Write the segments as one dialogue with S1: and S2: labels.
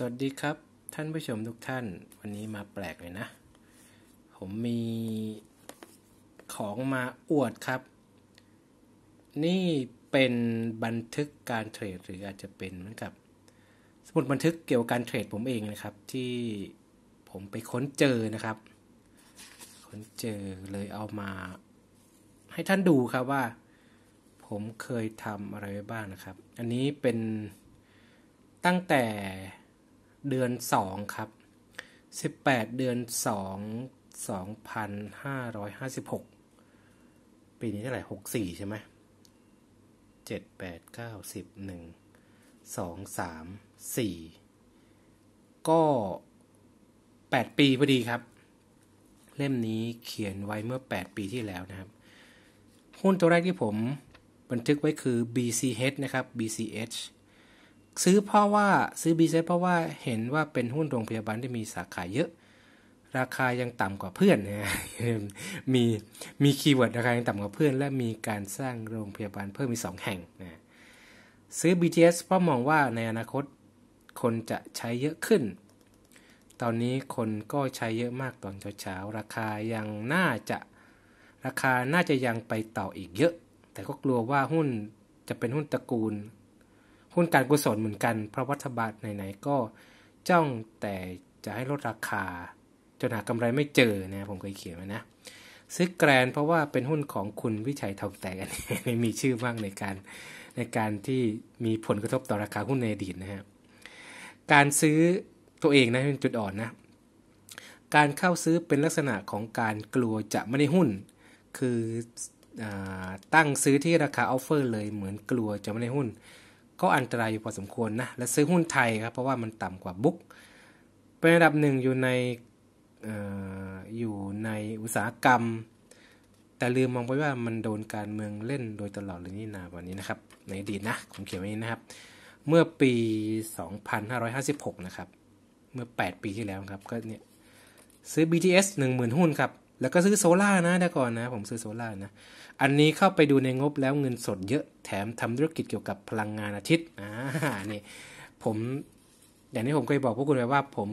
S1: สวัสดีครับท่านผู้ชมทุกท่าน วันนี้มาแปลกเลยนะ ผมมีของมาอวดครับ นี่เป็นบันทึกการเทรดหรืออาจจะเป็นเหมือนกับ สมุดบันทึกเกี่ยวกับการเทรดผมเองนะครับ ที่ผมไปค้นเจอนะครับ ค้นเจอเลยเอามา ให้ท่านดูครับว่า ผมเคยทำอะไรไว้บ้างนะครับ อันนี้เป็นตั้งแต่เดือนสองครับสิบแปดเดือนสองสองพันห้าร้อยห้าสิบหกปีนี้เท่าไหร่หกสี่ใช่ไหมเจ็ดแปดเก้าสิบหนึ่งสองสามสี่ก็แปดปีพอดีครับ เล่มนี้เขียนไว้เมื่อแปดปีที่แล้วนะครับหุ้นตัวแรกที่ผมบันทึกไว้คือ BCH นะครับ BCH ซื้อเพราะว่าซื้อบีเซเพราะว่าเห็นว่าเป็นหุ้นโรงพยาบาลที่มีสาขาเยอะ ราคายังต่ำกว่าเพื่อนนะมีมีคีย์เวิร์ดราคายังต่ำกว่าเพื่อน และมีการสร้างโรงพยาบาลเพิ่มอีกสองแห่งนะซื้อ BTS เพราะมองว่าในอนาคตคนจะใช้เยอะขึ้น ตอนนี้คนก็ใช้เยอะมากตอนเช้าๆราคายังน่าจะราคาน่าจะยังไปต่ออีกเยอะ แต่ก็กลัวว่าหุ้นจะเป็นหุ้นตระกูลหุ้นการกุศลเหมือนกัน เพราะวัฒบาทไหนๆก็จ้องแต่จะให้ลดราคาจนหากำไรไม่เจอนะผมเคยเขียนไว้นะซื้อแกรนเพราะว่าเป็นหุ้นของคุณวิชัยทองแตกอันนี้มีชื่อมางในการในการที่มีผลกระทบต่อราคาหุ้นในอดีตนะฮะการซื้อตัวเองนะเป็นจุดอ่อนนะการเข้าซื้อเป็นลักษณะของการกลัวจะไม่ได้หุ้น คืออตั้งซื้อที่ราคาออฟเฟอร์เลยเหมือนกลัวจะไม่ได้หุ้นก็อันตรายอยู่พอสมควรนะ และซื้อหุ้นไทยครับ เพราะว่ามันต่ำกว่าบุ๊กเป็นอันดับหนึ่งอยู่ในออยู่ในอุตสาหกรรม แต่ลืมมองไปว่ามันโดนการเมืองเล่นโดยตลอดเลยนี่นาวันนี้นะครับ ในอดีตนะ ผมเขียนไว้นี้นะครับ เมื่อปี 2556 นะครับ เมื่อ 8 ปีที่แล้วครับก็เนี่ยซื้อ BTS 10,000หุ้นครับแล้วก็ซื้อโซล่านะแต่ก่อนนะ ผมซื้อโซล่านะ อันนี้เข้าไปดูในงบแล้วเงินสดเยอะแถมทำธุรกิจเกี่ยวกับพลังงานอาทิตย์อ่านี่ผมอย่างที่ผมเคยบอกพวกคุณไปว่าผม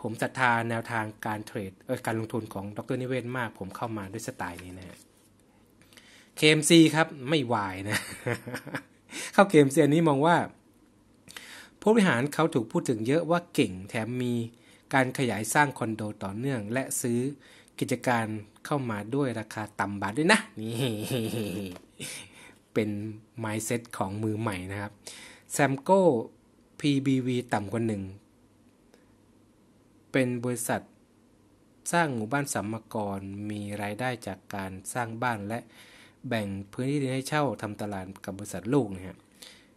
S1: ผมศรัทธาแนวทางการเทรดเออการลงทุนของดร นิเวศมาก ผมเข้ามาด้วยสไตล์นี้นะ KMC ครับ ไม่วายนะ เข้า KMC อันนี้มองว่าผู้บริหารเขาถูกพูดถึงเยอะว่าเก่ง แถมมีการขยายสร้างคอนโดต่อเนื่อง และซื้อกิจการเข้ามาด้วยราคาต่ำบาทด้วยนะ นี่ เป็น mindset ของมือใหม่นะครับ แซมโก้ PBV ต่ำกว่าหนึ่ง เป็นบริษัทสร้างหมู่บ้านสัมมกร มีรายได้จากการสร้างบ้านและแบ่งพื้นที่ให้เช่าทำตลาดกับบริษัทลูกนะฮะ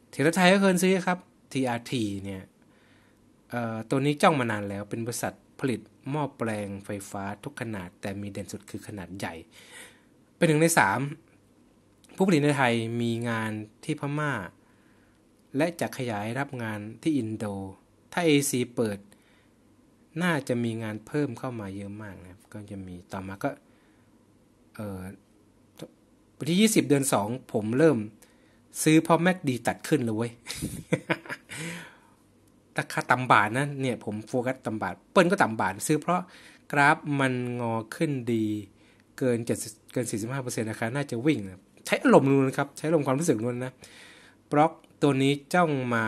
S1: เทรไทยก็เคยซื้อครับ TRT เนี่ยตัวนี้จ้องมานานแล้วเป็นบริษัทผลิตหม้อแปลงไฟฟ้าทุกขนาด แต่มีเด่นสุดคือขนาดใหญ่ เป็นหนึ่งในสามผู้ผลิตในไทยมีงานที่พมา่า และจะขยายรับงานที่อินโด ถ้า AC เปิด น่าจะมีงานเพิ่มเข้ามาเยอะมากนะก็จะมีต่อมาก็เออวันที่ 20 เดือน2 ผมเริ่ม ซื้อพอแม็กดีตัดขึ้นเลยเว้ยถ้าค่าต่ำบาทนะเนี่ยผมโฟกัสต่ำบาทเปิ้ลก็ต่ำบาทซื้อเพราะกราฟมันงอขึ้นดี เกินเจ็ดเกิน45%ร์์เซ็นนตะครับน่าจะวิ่งนะใช้อารมณ์ล้วนครับ ใช้อารมณ์ความรู้สึกล้วนนะบล็อกตัวนี้จ้องมา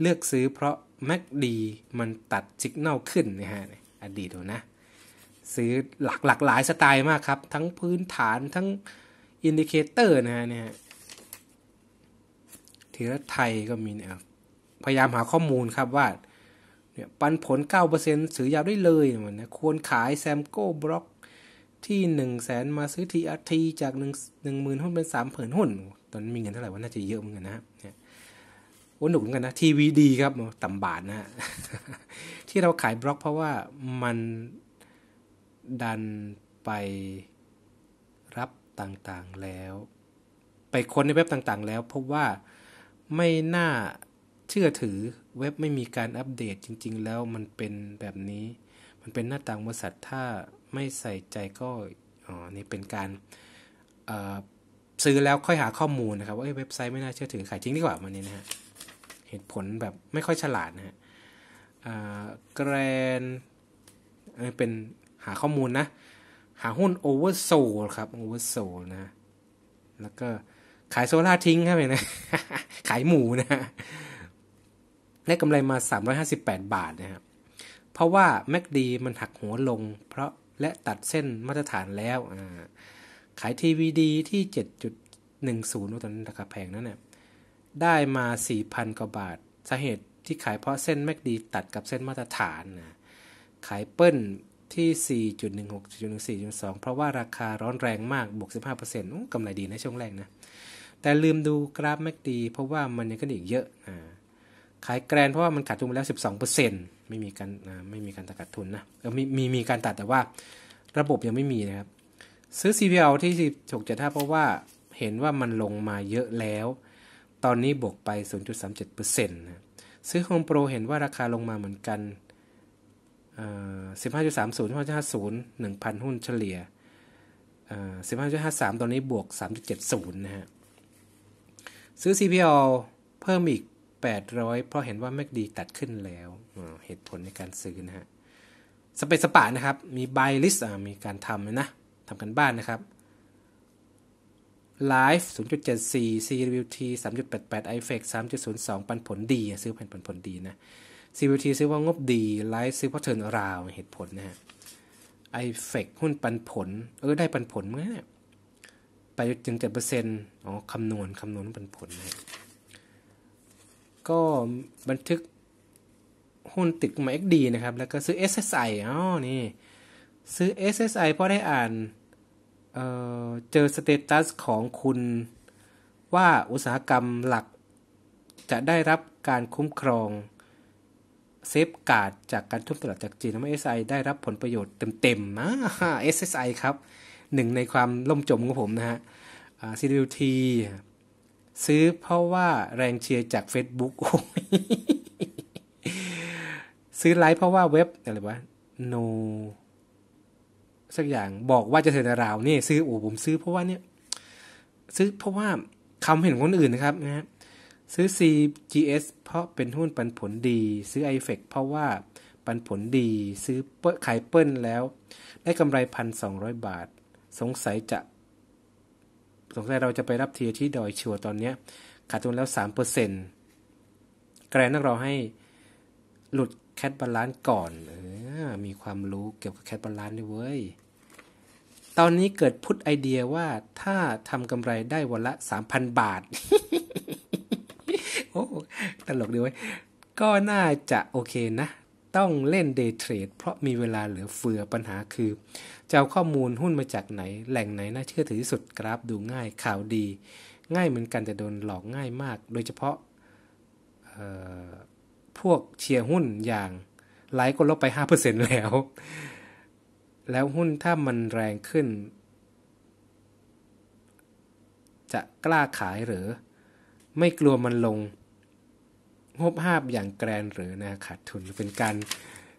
S1: เลือกซื้อเพราะแม็กดีมันตัดสิกญนลขึ้นนะฮะอดีตนะ ซื้อหลากหลากหลายสไตล์มากครับ ทั้งพื้นฐานทั้งอินดิเคเตอร์นะฮะเนี่ยเทละไทยก็มีเนี่ยพยายามหาข้อมูลครับว่าเนี่ยปันผล9%ซื้อยาวได้เลยเหมือนนะควรขายแซมโก้บล็อก ที่1 0 0 0 0แสนมาซื้อทีอาที จาก1 1 0,000หุ้นเป็น3เผ่นหุ้น ตอนน้มีเงินเท่าไหร่ว่าน่าจะเยอะเหมือนกันนะเนี่ยโอ้หนุกเหมือนกันนะทีวีดีครับ ต่ำบาทนะ ที่เราขายบล็อกเพราะว่ามันดันไปรับต่างๆแล้ว ไปค้นในเว็บต่างๆ แล้วพบว่าไม่น่าเชื่อถือเว็บไม่มีการอัปเดตจริง ๆ แล้วมันเป็นแบบนี้ มันเป็นหน้าต่างบริษัท ถ้าไม่ใส่ใจก็อ๋อนี่เป็นการซื้อแล้วค่อยหาข้อมูลนะครับว่าเว็บไซต์ไม่น่าเชื่อถือขายจริงดีกว่า มันนี้นะฮะเหตุผลแบบไม่ค่อยฉลาดนะฮะแกรนเป็นหาข้อมูลนะ หาหุ้นโอเวอร์โซลครับโอเวอร์โซลนะ แล้วก็ขายโซล่าทิ้งครับเองนะขายหมูนะได้กำไรมา 358 บาทนะครับเพราะว่าแ็กดีมันหักหัวลงเพราะและตัดเส้นมาตรฐานแล้วขายทีวีดีที่ 7.10ตอนนั้นราคาแพงนั่นเนี่ยได้มา 4,000กว่าบาทสาเหตุที่ขายเพราะเส้นแ็กดีตัดกับเส้นมาตรฐานนะขายเปิ้ลที่ 4 1 6ส4 2 เพราะว่าราคาร้อนแรงมากบวก15%กำไรดีในช่วงแรกนะแต่ลืมดูกราฟแมกดีเพราะว่ามันยังก็อีกเยอะอ่าขายแกรนเพราะว่ามันขาดทุนไปแล้ว 12%ไม่มีการไม่มีการตัดขาดทุนนะมีมีมีการตัดแต่ว่าระบบยังไม่มีนะครับ ซื้อ CPL ที่ 1675 เพราะว่าเห็นว่ามันลงมาเยอะแล้ว ตอนนี้บวกไป 0.37%นะซื้อโฮมโปรเห็นว่าราคาลงมาเหมือนกัน 15.30 15.50 1,000 หุ้นเฉลี่ย 15.53 ตอนนี้บวก 3.70 นะฮะ ซื้อ CPL เพิ่มอีก800เพราะเห็นว่าแมกดีตัดขึ้นแล้วเหตุผลในการซื้อนะฮะ สเปซสปานะครับมีไบลิสมีการทำนะทำกันบ้านนะครับ Live 0.74 CWT 3.88 iFX 3.02 ปันผลดีซื้อแผ่นผลผลดีนะ CWT ซื้อว่างบดี Live ซื้อเพราะเทินราวเหตุผลนะฮะ iFX หุ้นปันผล เออ ได้ปันผลเมื่อไปจึงเจ็ดเปอร์เซ็นต์อ๋อคำนวณคำนวณปันผลนะก็บันทึกหุ้นตึกมา XD นะครับ แล้วก็ซื้อ SSI อ๋อนี่ซื้อ SSI เพราะได้อ่านเเจอสเตตัสของคุณว่าอุตสาหกรรมหลัก จะได้รับการคุ้มครองเซฟการ์ดจากการทุ่มตลาดจากจีนทำให้ SSI ได้รับผลประโยชน์เต็มๆนะ SSI ครับ หนึ่งในความล่มจมของผมนะฮะ CWT ซื้อเพราะว่าแรงเชียร์จาก Facebook ซื้อไลฟ์เพราะว่าเว็บอะไรวะ โนสักอย่างบอกว่าจะเทนดราวนี่ ซื้อโอ้ผมซื้อเพราะว่าเนี่ย ซื้อเพราะว่าคำเห็นคนอื่นนะครับนะฮะซื้อ CGS เพราะเป็นหุ้นปันผลดี ซื้อ i f e ฟเพราะว่าปันผลดี ซื้อเปิ้ลขายเปิ้ลแล้ว ได้กำไรพันสองร้อยบาท สงสัยจะสงสัยเราจะไปรับเทียที่ดอยชัวตอนเนี้ยขาดทุนแล้ว 3%แกรนนักเราให้หลุดแคทบาลานซ์ก่อนออมีความรู้เกี่ยวกับแคทบาลานซ์ด้วยเว้ย ตอนนี้เกิดพุทธไอเดียว่าถ้าทำกำไรได้วันละ 3,000 บาท โอ้ตลกดีเว้ย ก็น่าจะโอเคนะต้องเล่นเดย์เทรดเพราะมีเวลาเหลือเฟือปัญหาคือจะเอาข้อมูลหุ้นมาจากไหน แหล่งไหนน่าเชื่อถือที่สุด กราฟดูง่ายข่าวดี ง่ายเหมือนกัน แต่โดนหลอกง่ายมาก โดยเฉพาะพวกเชียร์หุ้นอย่างไลค์ก็ลบไป 5%แล้ว แล้วหุ้นถ้ามันแรงขึ้น จะกล้าขายหรือ ไม่กลัวมันลงงบภาพอย่างแกรนหรือนะขาดทุนเป็นการ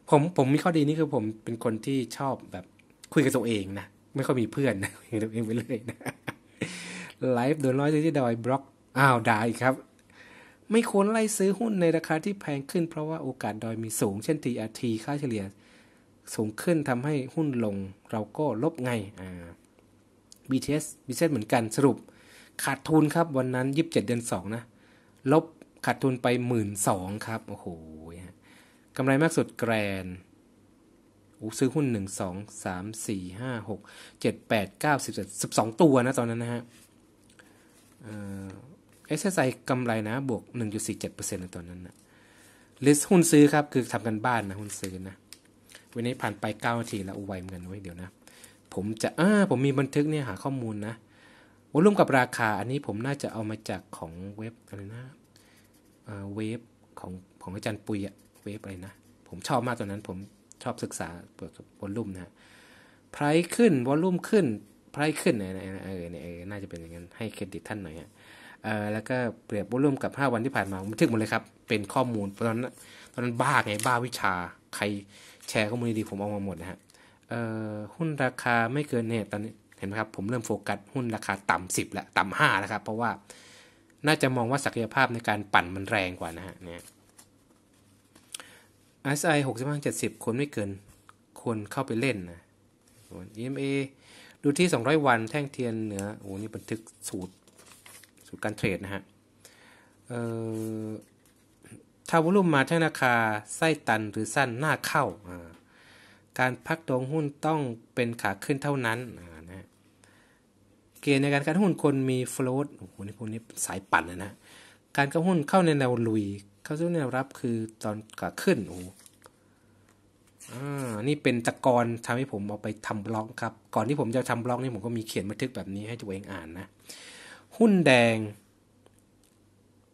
S1: ผมผมมีข้อดีนี่คือผมเป็นคนที่ชอบแบบคุยกับตัวเองนะ ไม่ค่อยมีเพื่อนนะคุยกับตัวเองไปเลยนะไลฟ์โดนร้อยที่ดอยบล็อกอ้าวด่าอีกครับ ไม่ควรไล่ซื้อหุ้นในราคาที่แพงขึ้นเพราะว่าโอกาสดอยมีสูงเช่น TRT ค่าเฉลี่ยสูงขึ้นทำให้หุ้นลง เราก็ลบไงอ่า BTS BTS เหมือนกันสรุป ขาดทุนครับ วันนั้น27เดือน2นะลบขาดทุนไปหมื่นสองครับ โอ้โหกำไรมากสุดแกรน ซื้อหุ้นหนึ่งสองสามสี่ห้าหกเจ็ดแปดเก้าสิบสิบสองตัวนะตอนนั้นนะฮะ เอสเอสไอกำไรนะบวกหนึ่งจุดสี่เจ็ดเปอร์เซ็นต์ในตอนนั้นนะลิสหุ้นซื้อครับ คือทำกันบ้านนะหุ้นซื้อนะ วันนี้ผ่านไปเก้านาทีแล้วอุไวเหมือนกันไว้ยเดี๋ยวนะ ผมจะอาผมมีบันทึกเนี่ยหาข้อมูลนะวอลุ่มกับราคาอันนี้ผมน่าจะเอามาจากของเว็บอะไรนะเวฟของของอาจารย์ปุยอะเวฟอะไรนะผมชอบมากตอนนั้นผมชอบศึกษาเปิดวอลลุ่มนะไพรขึ้นวอลลุ่มขึ้นไพรขึ้นเนี่ยเออเนี่ยน่าจะเป็นอย่างนั้น ให้เครดิตท่านหน่อยฮะเออแล้วก็เปรียบวอลลุ่มกับ5วันที่ผ่านมาบันทึกหมดเลยครับ เป็นข้อมูลตอนนั้นตอนนั้นบ้าไง บ้าวิชา ใครแชร์ข้อมูลดีผมเอามาหมดนะฮะเออหุ้นราคาไม่เกินเนี่ยตอนนี้เห็นไหมครับ ผมเริ่มโฟกัสหุ้นราคาต่ำสิบละต่ำห้าแล้วครับ เพราะว่าน่าจะมองว่าศักยภาพในการปั่นมันแรงกว่านะฮะเนี่ย s i 6 5 70 คนไม่เกิน คนเข้าไปเล่นนะ EMA ดูที่ 200 วัน แท่งเทียนเหนือโอ้นี่บันทึกสูตร สูตรการเทรดนะฮะเอ่อถ้าวุลุ่มมาแท่งราคา ไส้ตันหรือสั้นหน้าเข้า การพักตรงหุ้นต้องเป็นขาขึ้นเท่านั้นอ่าเกณฑ์ในการการหุ้นคนมีโฟลต์โอ้โหนี่พวกนี้สายปั่นนะนะ การกระหุ้นเข้าในแนวลุย เข้าสู่แนวรับคือตอนขาขึ้นโอ้อ่า นี่เป็นตะกอนทำให้ผมเอาไปทำบล็อกครับก่อนที่ผมจะทำบล็อกนี่ผมก็มีเขียนบันทึกแบบนี้ให้ตัวเองอ่านนะ หุ้นแดง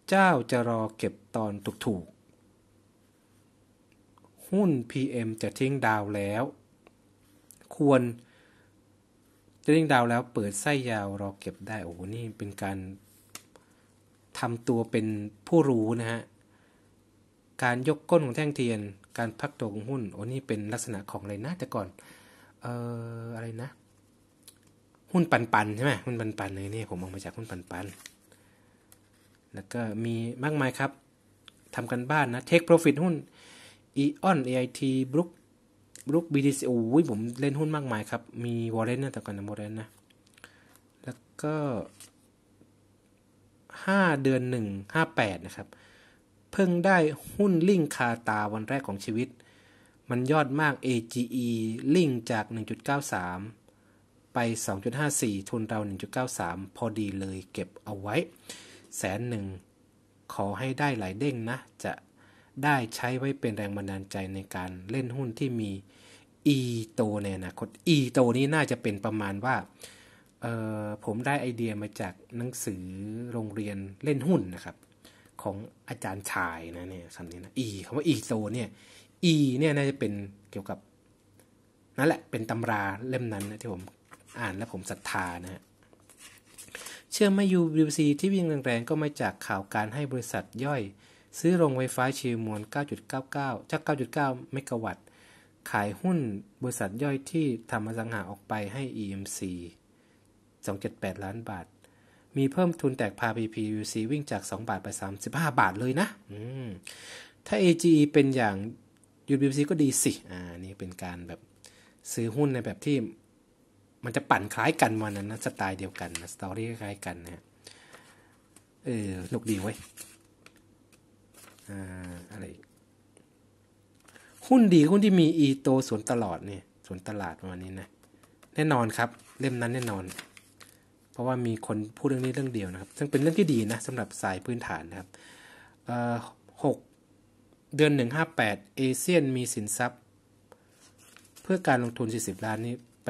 S1: เจ้าจะรอเก็บตอนถูกๆหุ้น PM จะทิ้งดาวแล้ว ควรเร่งดาวแล้วเปิดไส้ยาวรอเก็บได้ โอ้โห นี่เป็นการทำตัวเป็นผู้รู้นะฮะ การยกก้นของแท่งเทียน การพักตัวของหุ้นโอ้นี่เป็นลักษณะของอะไรนะแต่ก่อน เอ่ออะไรนะ หุ้นปันปันใช่ไหมหุ้นปันปันเลยนี่ผมออกมาจากหุ้นปันปันแล้วก็มีมากมายครับทำกันบ้านนะเทคโปรฟิตหุ้นอีออนเอไอทีบรุกลูก BTC โอ้ยผมเล่นหุ้นมากมายครับ มีวอลเลนนะแต่ก่อนนะวอลเลนนะแล้วก็ห้าเดือนหนึ่งห้าแปดนะครับ เพิ่งได้หุ้นลิงคาตาวันแรกของชีวิต มันยอดมาก AGE ลิงจาก 1.93 ไป 2.54 ทุนเรา 1.93 พอดีเลยเก็บเอาไว้ แสนหนึ่ง ขอให้ได้หลายเด้งนะจะได้ใช้ไว้เป็นแรงบันดาลใจในการเล่นหุ้นที่มี e โตในอนาคต e โตนี้น่าจะเป็นประมาณว่า ผมได้ไอเดียมาจากหนังสือโรงเรียนเล่นหุ้นนะครับของอาจารย์ชายนะเนี่ยคำนี้นะอีคำว่าอีโตเนี่ยอีเนี่ยน่าจะเป็นเกี่ยวกับนั่นแหละเป็นตำราเล่มนั้นนะที่ผมอ่านและผมศรัทธานะ เชื่อมายูบีซีที่วิ่งแรงๆ ก็มาจากข่าวการให้บริษัทย่อยซื้อโรงไฟฟ้าชีมวล 9.99 จาก 9.9 เมกะวัตต์ ขายหุ้นบริษัทย่อยที่ทำมาสังหาออกไปให้ EMC 278 ล้านบาท มีเพิ่มทุนแตกพา b p u c วิ่งจาก 2 บาทไป35บาทเลยนะถ้า AGE เป็นอย่าง UBC ก็ดีสิ อ่า นี่เป็นการแบบซื้อหุ้นในแบบที่ มันจะปั่นคล้ายกันวันนั้นนะ สไตล์เดียวกันนะ สตอรี่คล้ายกันนะ เออหนุกดีเว้ยอะไร หุ้นดีหุ้นที่มีอีโตสวนตลอดเนี่ยสวนตลาดวันนี้นะแน่นอนครับเล่มนั้นแน่นอน เพราะว่ามีคนพูดเรื่องนี้เรื่องเดียวนะครับ ซึ่งเป็นเรื่องที่ดีนะสำหรับสายพื้นฐานนะครับหกเดือนหหนึ่ง้าแปดเอเซียนมีสินทรัพย์ เพื่อการลงทุน40ล้านนี้ไป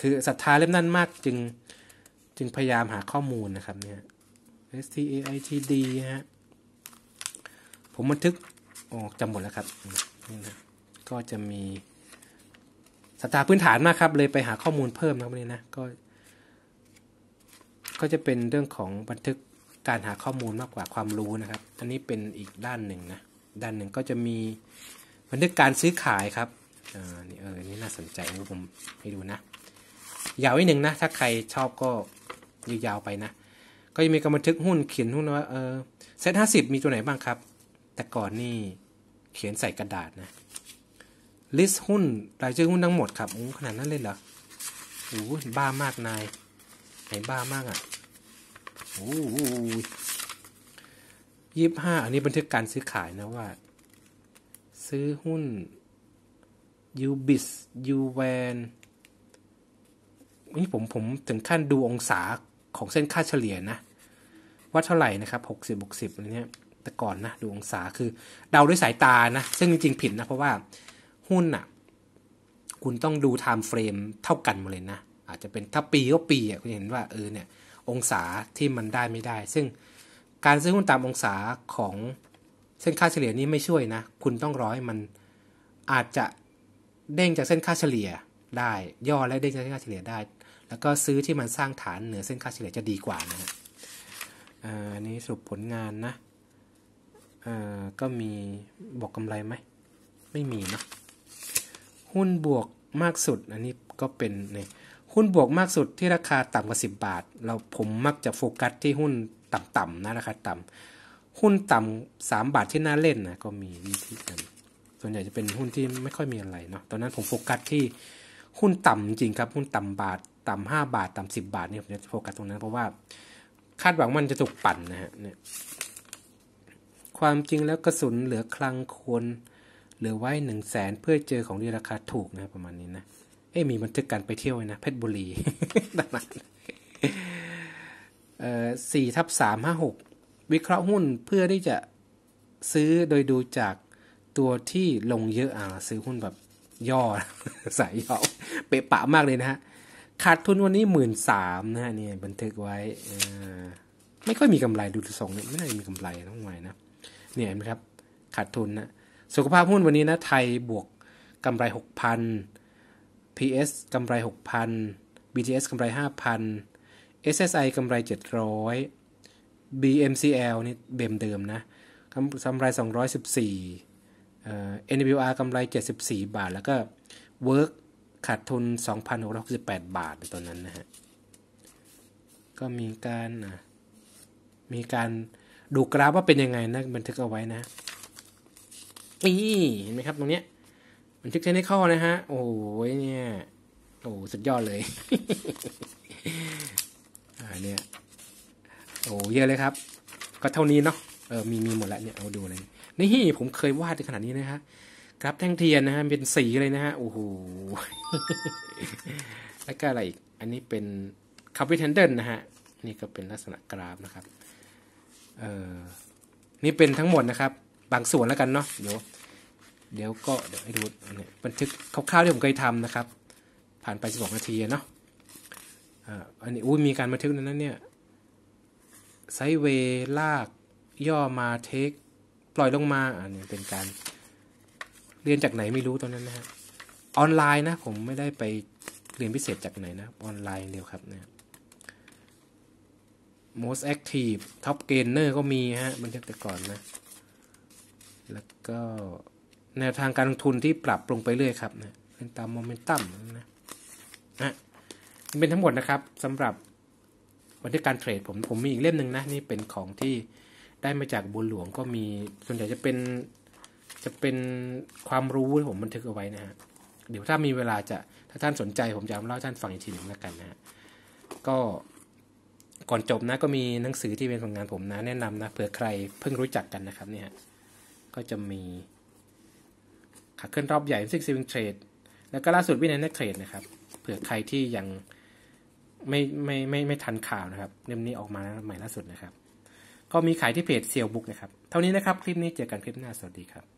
S1: คือศรัทธาเล่มนั้นมากจึงจึงพยายามหาข้อมูลนะครับเนี่ย STAITD ฮะผมบันทึกออกจำหมดแล้วครับ นี่นะก็จะมีสตาพื้นฐานมากครับ เลยไปหาข้อมูลเพิ่มนะครับนี่นะก็ ก็จะเป็นเรื่องของบันทึกการหาข้อมูลมากกว่าความรู้นะครับ อันนี้เป็นอีกด้านหนึ่งนะ ด้านหนึ่งก็จะมี บันทึกการซื้อขายครับอ่านี่เออนี่น่าสนใจผมให้ดูนะยาวอีกหนึ่งนะถ้าใครชอบก็ยาวๆไปนะ ก็จะมีการบันทึกหุ้นเขียนหุ้นว่าเออเซ็ตห้าสิบมีตัวไหนบ้างครับแต่ก่อนนี่เขียนใส่กระดาษนะ ลิสต์หุ้นรายชื่อหุ้นทั้งหมดครับอ้ ขนาดนั้นเลยเหรอโอ้บ้ามากนายไหนบ้ามากอ่ะโอ้ยี่ห้า อันนี้บันทึกการซื้อขายนะว่า ซื้อหุ้นยูบิสยูแวนนี่ผมผมถึงขั้นดูองศาของเส้นค่าเฉลี่ยนะว่าเท่าไหร่นะครับหกสิบหกสิบอะไรเนี้ยแต่ก่อนนะดูองศาคือเดาด้วยสายตานะ ซึ่งจริงๆผิดนะเพราะว่าหุ้นอะคุณต้องดูไทม์เฟรมเท่ากันหมดเลยนะ อาจจะเป็นถ้าปีก็ปีอะคุณเห็นว่าเออเนี่ยองศาที่มันได้ไม่ได้ ซึ่งการซื้อหุ้นตามองศาของเส้นค่าเฉลี่ยนี้ไม่ช่วยนะ คุณต้องร้อยมันอาจจะเด้งจากเส้นค่าเฉลี่ยได้ย่อและเด้งจากเส้นค่าเฉลี่ยได้ แล้วก็ซื้อที่มันสร้างฐานเหนือเส้นค่าเฉลี่ยจะดีกว่านะฮะอันนี้สรุปผลงานนะก็มีบวกกำไรไหมไม่มีเนาะหุ้นบวกมากสุดอันนี้ก็เป็นเนี่ยหุ้นบวกมากสุดที่ราคาต่ำกว่า10บาทเราผมมักจะโฟกัสที่หุ้นต่ำๆนะราคาต่ำหุ้นต่ำสามบาทที่น่าเล่นนะก็มีวิธีกัน ส่วนใหญ่จะเป็นหุ้นที่ไม่ค่อยมีอะไรเนาะตอนนั้น ผมโฟกัสที่หุ้นต่ำจริงครับ หุ้นต่ำบาทต่ำห้าบาท ต่ำสิบบาทเนี่ยผมจะโฟกัสตรงนั้นเพราะว่า คาดหวังมันจะถูกปั่นนะฮะเนี่ยความจริงแล้วกระสุนเหลือคลังควรเหลือไว้หนึ่งแสนเพื่อเจอของดีราคาถูกนะ ประมาณนี้นะ เอ้มีบันทึกการไปเที่ยวนะเพชรบุรีต่างเอ่อสี่ทับสามห้าหกวิเคราะห์หุ้นเพื่อที่จะซื้อโดยดูจากตัวที่ลงเยอะอ่าซื้อหุ้นแบบย่อสายย่อ เปะปะมากเลยนะฮะขาดทุนวันนี้หมื่นสามนะฮะนี่บันทึกไว้ไม่ค่อยมีกำไรดูทรงเนี่ยไม่น่ามีกำไรต้องวันะเนี่ยเห็นไหมครับขาดทุนนะ สุขภาพหุ้นวันนี้นะ ไทยบวกกำไร 6,000 PS กำไร 6,000 BTS กำไร 5,000 SSI กำไร 700 BMCL นี่เบมเดิมนะกำไร 214เอ่อ NWR กำไร 74 บาท แล้วก็ Work ขาดทุน 2,668 บาทตอนนั้นนะฮะก็มีการมีการดูกราฟว่าเป็นยังไงนะ บันทึกเอาไว้นะนี่เห็นไหมครับตรงเนี้ยบันทึกช้ในข้อนะฮะ โอ้ยเนี่ยโอ้สุดยอดเลยอันเนี้ยโอ้เยอะเลยครับ ก็เท่านี้เนาะเออมีมีหมดแล้วเนี่ยเอาดูเลยนี่ ผมเคยวาดขนาดนี้นะฮะกราฟแท่งเทียนนะฮะ เป็นสีเลยนะฮะโอ้โหแล้วก็อะไรอีก อันนี้เป็นคร์บิเทนเดนนะฮะ นี่ก็เป็นลักษณะกราฟนะครับเออนี่เป็นทั้งหมดนะครับ บางส่วนแล้วกันเนาะเดี๋ยวเดี๋ยวก็เดี๋ยวให้ดูบันทึกคร่าวๆที่ผมเคยทำนะครับ ผ่านไปสิบสองนาทีเนาะอันนี้อุ้ยมีการบันทึกนั้นเนี่ยไซเวลากย่อมาเทค ปล่อยลงมาอันนี้เป็นการเรียนจากไหนไม่รู้ตอนนั้นนะฮะออนไลน์นะ ผมไม่ได้ไปเรียนพิเศษจากไหนนะ ออนไลน์เดียวครับเนี่ย most active top gainer ก็มีฮะบันทึกแต่ก่อนนะ แล้วก็แนวทางการลงทุนที่ปรับปรุงไปเรื่อยครับนะเป็นตามโมเมนตัมนะนะเป็นทั้งหมดนะครับสำหรับบันทึกการเทรดผมผมมีอีกเล่มหนึ่งนะ นี่เป็นของที่ได้มาจากบุญหลวงก็มีส่วนใหญ่จะเป็นจะเป็นความรู้ที่ผมบันทึกเอาไว้นะฮะ เดี๋ยวถ้ามีเวลาจะถ้าท่านสนใจผมจะเล่าท่านฟังอีกทีหนึ่งแล้วกันนะฮะก็ก่อนจบนะก็มีหนังสือที่เป็นผลงานผมนะ แนะนำนะเผื่อใครเพิ่งรู้จักกันนะครับเนี่ยก็จะมีขาขึ้นรอบใหญ่ซิกซิงเทรดแล้วก็ล่าสุดวินัยนักเทรดนะครับเผื่อใครที่ยังไม่ไม่ไมไม่ไม่ทันข่าวนะครับเรื่มนี้ออกมาใหม่ล่าสุดนะครับ ก็มีขายที่เพจเซียวบุ๊กนะครับเท่านี้นะครับคลิปนี้เจอกันคลิปหน้าสวัสดีครับ